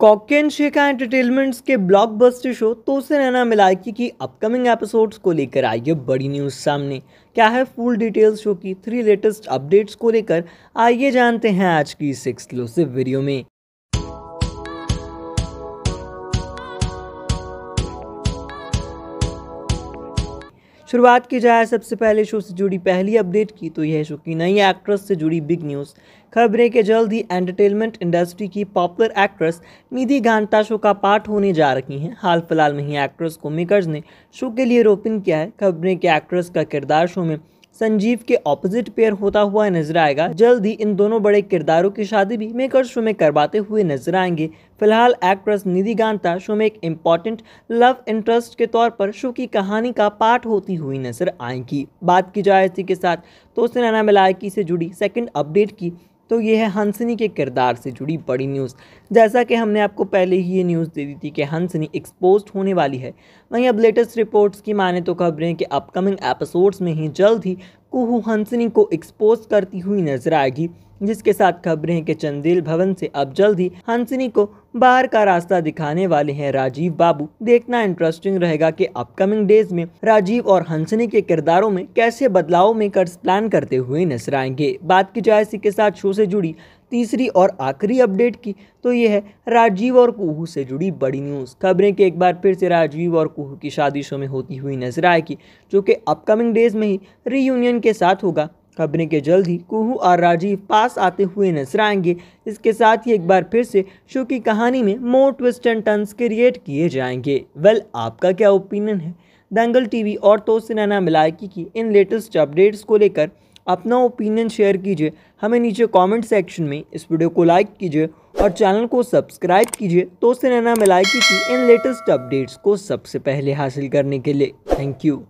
कॉकेन शेखा एंटरटेनमेंट्स के blockbuster show तो से नैना मिलाकी की अपकमिंग एपिसोड्स को लेकर आई है बड़ी न्यूज़ सामने क्या है फुल डिटेल्स शो की थ्री लेटेस्ट अपडेट्स को लेकर आइए जानते हैं आज की इस एक्सक्लूसिव वीडियो में शुरुआत की जाए सबसे पहले शो से जुड़ी पहली अपडेट की तो यह शो की नई एक्ट्रेस से जुड़ी बिग न्यूज़ खबरें के जल्द ही एंटरटेनमेंट इंडस्ट्री की पॉपुलर एक्ट्रेस निधि घांटा शो का पार्ट होने जा रही हैं हाल फिलहाल में ही एक्ट्रेस को मेकर्स ने शो के लिए रोपिन किया है खबरें के एक्ट्रेस का किरदार शो में संजीव के ऑपोजिट पेयर होता हुआ नजर आएगा जल्द ही इन दोनों बड़े किरदारों की शादी भी मेकर शो में करवाते हुए नजर आएंगे फिलहाल एक्ट्रेस निधि गांता शो में एक इम्पॉर्टेंट लव इंटरेस्ट के तौर पर शो की कहानी का पार्ट होती हुई नजर आएंगी बात की जाए इसी के साथ तो नैना मिलाय से जुड़ी सेकेंड अपडेट की तो ये है हंसनी के किरदार से जुड़ी बड़ी न्यूज़ जैसा कि हमने आपको पहले ही ये न्यूज़ दे दी थी कि हंसनी एक्सपोज होने वाली है वहीं अब लेटेस्ट रिपोर्ट्स की माने तो खबरें कि अपकमिंग एपिसोड्स में ही जल्द ही कुहू हंसनी को एक्सपोज करती हुई नजर आएगी जिसके साथ खबरें हैं कि चंदेल भवन से अब जल्द ही हंसनी को बाहर का रास्ता दिखाने वाले हैं राजीव बाबू देखना इंटरेस्टिंग रहेगा कि अपकमिंग डेज में राजीव और हंसनी के किरदारों में कैसे बदलाव मेकर्स प्लान करते हुए नजर आएंगे बात की जाए इसी के साथ शो से जुड़ी तीसरी और आखिरी अपडेट की तो ये है राजीव और कुहू से जुड़ी बड़ी न्यूज़ खबरें कि एक बार फिर से राजीव और कुहू की शादी शो में होती हुई नजर आएगी जो कि अपकमिंग डेज में ही रीयूनियन के साथ होगा खबरें के जल्द ही कुहू और राजीव पास आते हुए नजर आएंगे इसके साथ ही एक बार फिर से शो की कहानी में more twist and turns create किए जाएंगे वेल आपका क्या ओपिनियन है दंगल टीवी और तो सिनाना मिलायकी की इन लेटेस्ट अपडेट्स को लेकर अपना ओपिनियन शेयर कीजिए हमें नीचे कमेंट सेक्शन में इस वीडियो को लाइक कीजिए और चैनल को सब्सक्राइब कीजिए तो उससे नैना मिलाइकी की इन लेटेस्ट अपडेट्स को सबसे पहले हासिल करने के लिए थैंक यू